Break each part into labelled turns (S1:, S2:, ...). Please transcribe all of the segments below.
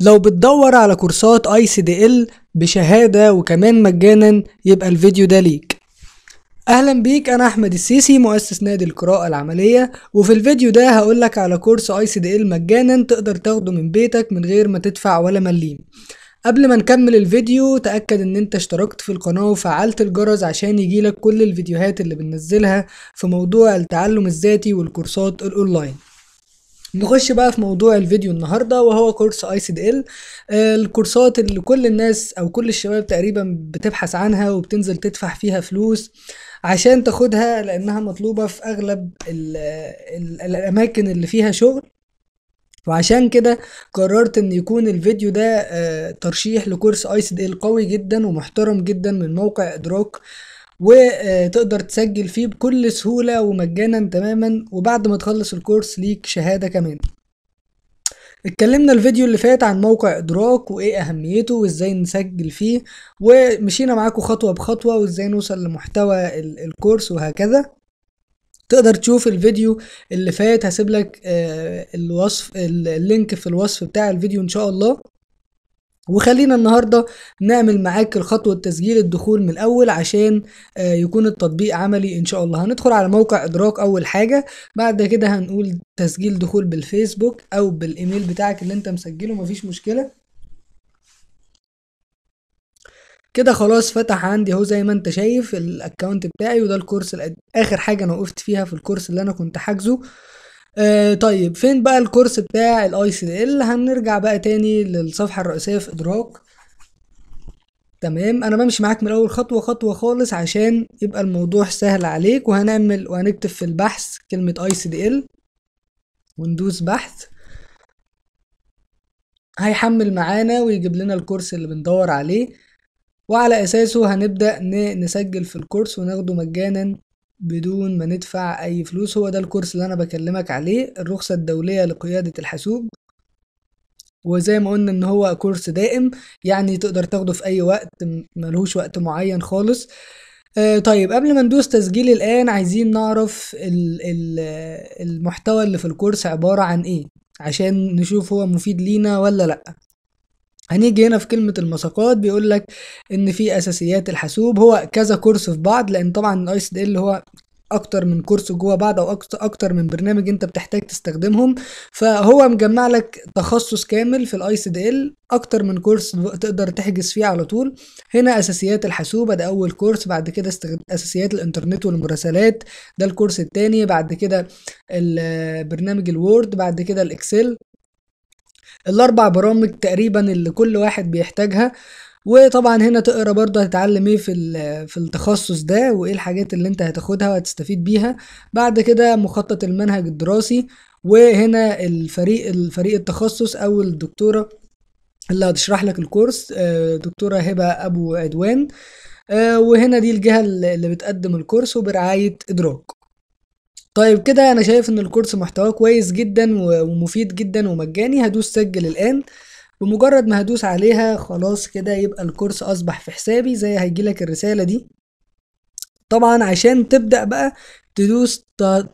S1: لو بتدور على كورسات اي سي دي ال بشهاده وكمان مجانا يبقى الفيديو ده ليك اهلا بيك انا احمد السيسي مؤسس نادي القراءه العمليه وفي الفيديو ده هقولك على كورس اي سي دي ال مجانا تقدر تاخده من بيتك من غير ما تدفع ولا مليم قبل ما نكمل الفيديو تأكد ان انت اشتركت في القناة وفعلت الجرس عشان يجيلك كل الفيديوهات اللي بننزلها في موضوع التعلم الذاتي والكورسات الاونلاين نخش بقى في موضوع الفيديو النهارده وهو كورس اي سي دي ال آه، الكورسات اللي كل الناس او كل الشباب تقريبا بتبحث عنها وبتنزل تدفع فيها فلوس عشان تاخدها لانها مطلوبه في اغلب ال الـ الاماكن اللي فيها شغل وعشان كده قررت ان يكون الفيديو ده آه، ترشيح لكورس اي سي دي ال قوي جدا ومحترم جدا من موقع ادراك وتقدر تسجل فيه بكل سهولة ومجانا تماما وبعد ما تخلص الكورس ليك شهادة كمان اتكلمنا الفيديو اللي فات عن موقع ادراك وايه اهميته وازاي نسجل فيه ومشينا معاكم خطوة بخطوة وازاي نوصل لمحتوى الكورس وهكذا تقدر تشوف الفيديو اللي فات هسيب لك آه، الوصف اللينك في الوصف بتاع الفيديو ان شاء الله وخلينا النهاردة نعمل معاك الخطوة تسجيل الدخول من الأول عشان آه، يكون التطبيق عملي إن شاء الله هندخل على موقع إدراك أول حاجة بعد كده هنقول تسجيل دخول بالفيسبوك أو بالإيميل بتاعك اللي أنت مسجله مفيش مشكلة كده خلاص فتح عندي اهو زي ما انت شايف الاكونت بتاعي وده الكورس اخر حاجه انا وقفت فيها في الكورس اللي انا كنت حاجزه آه، طيب فين بقى الكورس بتاع الاي سي ال هنرجع بقى تاني للصفحه الرئيسيه في ادراك تمام انا بمشي معاك من اول خطوه خطوه خالص عشان يبقى الموضوع سهل عليك وهنعمل وهنكتب في البحث كلمه اي سي دي ال وندوس بحث هيحمل معانا ويجيب لنا الكورس اللي بندور عليه وعلى اساسه هنبدا نسجل في الكورس وناخده مجانا بدون ما ندفع أي فلوس هو ده الكورس اللي أنا بكلمك عليه الرخصة الدولية لقيادة الحاسوب وزي ما قلنا ان هو كورس دائم يعني تقدر تاخده في اي وقت ملهوش وقت معين خالص آه، طيب قبل ما ندوس تسجيل الان عايزين نعرف ال ال المحتوى اللي في الكورس عبارة عن ايه عشان نشوف هو مفيد لينا ولا لأ هنيجي هنا في كلمة المساقات بيقول لك ان في اساسيات الحاسوب هو كذا كورس في بعض لان طبعا الاي سي ال هو اكتر من كورس جوه بعض او اكتر من برنامج انت بتحتاج تستخدمهم فهو مجمع لك تخصص كامل في الاي سي دي ال اكتر من كورس تقدر تحجز فيه على طول هنا اساسيات الحاسوبه ده اول كورس بعد كده اساسيات الانترنت والمراسلات ده الكورس الثاني بعد كده برنامج الوورد بعد كده الاكسل الاربع برامج تقريبا اللي كل واحد بيحتاجها وطبعا هنا تقرا برضه هتتعلم ايه في في التخصص ده وايه الحاجات اللي انت هتاخدها وهتستفيد بيها بعد كده مخطط المنهج الدراسي وهنا الفريق الفريق التخصص او الدكتوره اللي هتشرح لك الكورس آه، دكتوره هبه ابو عدوان آه، وهنا دي الجهه اللي بتقدم الكورس وبرعايه ادراك طيب كده انا شايف ان الكورس محتواه كويس جدا ومفيد جدا ومجاني هدوس سجل الان بمجرد ما هدوس عليها خلاص كده يبقى الكورس اصبح في حسابي زي هيجيلك الرسالة دي طبعا عشان تبدأ بقى تدوس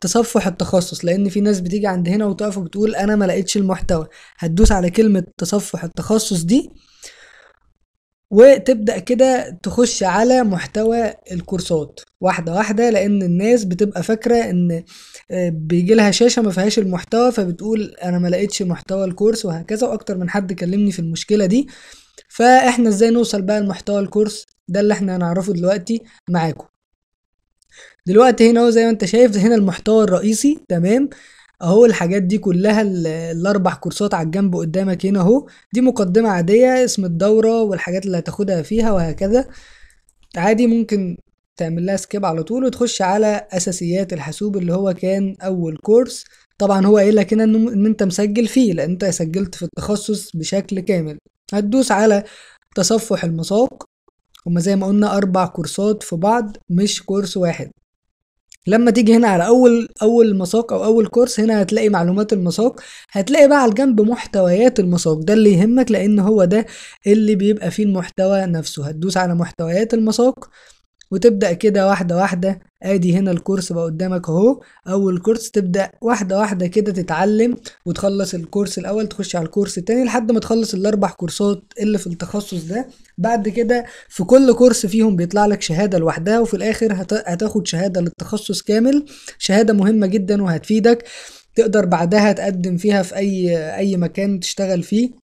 S1: تصفح التخصص لان في ناس بتيجي عند هنا وتقف وبتقول انا ما لقيتش المحتوى هتدوس على كلمة تصفح التخصص دي وتبدا كده تخش على محتوى الكورسات واحده واحده لان الناس بتبقى فاكره ان آه، بيجي لها شاشه ما فيهاش المحتوى فبتقول انا ما لقيتش محتوى الكورس وهكذا واكتر من حد كلمني في المشكله دي فاحنا ازاي نوصل بقى لمحتوى الكورس ده اللي احنا هنعرفه دلوقتي معاكم دلوقتي هنا اهو زي ما انت شايف هنا المحتوى الرئيسي تمام اهو الحاجات دي كلها الاربع كورسات على الجنب قدامك هنا اهو دي مقدمة عادية اسم الدورة والحاجات اللي هتاخدها فيها وهكذا عادي ممكن تعمل لها سكيب على طول وتخش على اساسيات الحاسوب اللي هو كان اول كورس طبعا هو قايل لك هنا ان انت مسجل فيه لان انت سجلت في التخصص بشكل كامل هتدوس على تصفح المساق هما زي ما قلنا اربع كورسات في بعض مش كورس واحد لما تيجي هنا على اول اول مساق او اول كورس هنا هتلاقي معلومات المساق هتلاقي بقى على الجنب محتويات المساق ده اللي يهمك لان هو ده اللي بيبقى فيه المحتوى نفسه هتدوس على محتويات المساق وتبدأ كده واحدة واحدة ادي هنا الكورس بقى قدامك اهو اول كورس تبدأ واحدة واحدة كده تتعلم وتخلص الكورس الاول تخش على الكورس التاني لحد ما تخلص الاربع كورسات اللي في التخصص ده بعد كده في كل كورس فيهم بيطلع لك شهادة لوحدها وفي الاخر هتاخد شهادة للتخصص كامل شهادة مهمة جدا وهتفيدك تقدر بعدها تقدم فيها في اي اي مكان تشتغل فيه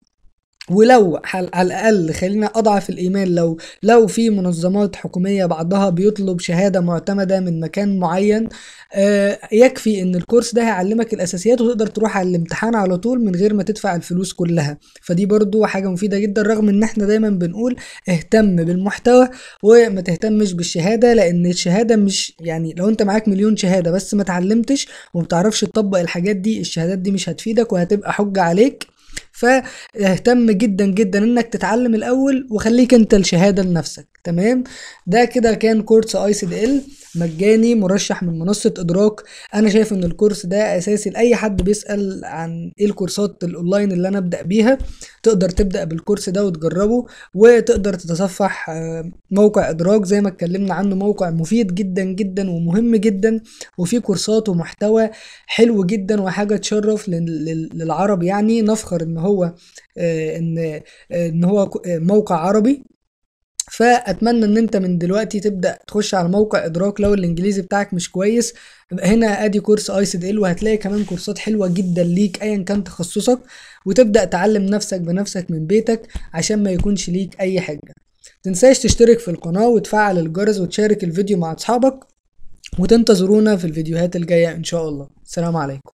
S1: ولو على الاقل خلينا اضعف الايمان لو لو في منظمات حكوميه بعضها بيطلب شهاده معتمده من مكان معين آه، يكفي ان الكورس ده هيعلمك الاساسيات وتقدر تروح على الامتحان على طول من غير ما تدفع الفلوس كلها فدي برضو حاجه مفيده جدا رغم ان احنا دايما بنقول اهتم بالمحتوى وما تهتمش بالشهاده لان الشهاده مش يعني لو انت معاك مليون شهاده بس ما اتعلمتش وما بتعرفش تطبق الحاجات دي الشهادات دي مش هتفيدك وهتبقى حجه عليك فاهتم جدا جدا انك تتعلم الاول وخليك انت الشهاده لنفسك تمام ده كده كان كورس اي سي دي ال مجاني مرشح من منصه ادراك انا شايف ان الكورس ده اساسي لاي حد بيسال عن ايه الكورسات الاونلاين اللي انا ابدا بيها تقدر تبدا بالكورس ده وتجربه وتقدر تتصفح آه، موقع ادراك زي ما اتكلمنا عنه موقع مفيد جدا جدا ومهم جدا وفيه كورسات ومحتوى حلو جدا وحاجه تشرف للعرب يعني نفخر ان هو آه، ان آه، ان هو موقع عربي فاتمنى ان انت من دلوقتي تبدا تخش على موقع ادراك لو الانجليزي بتاعك مش كويس هنا ادي كورس اي سي ال وهتلاقي كمان كورسات حلوه جدا ليك ايا كان تخصصك وتبدا تعلم نفسك بنفسك من بيتك عشان ما يكونش ليك اي حاجه تنساش تشترك في القناه وتفعل الجرس وتشارك الفيديو مع اصحابك وتنتظرونا في الفيديوهات الجايه ان شاء الله سلام عليكم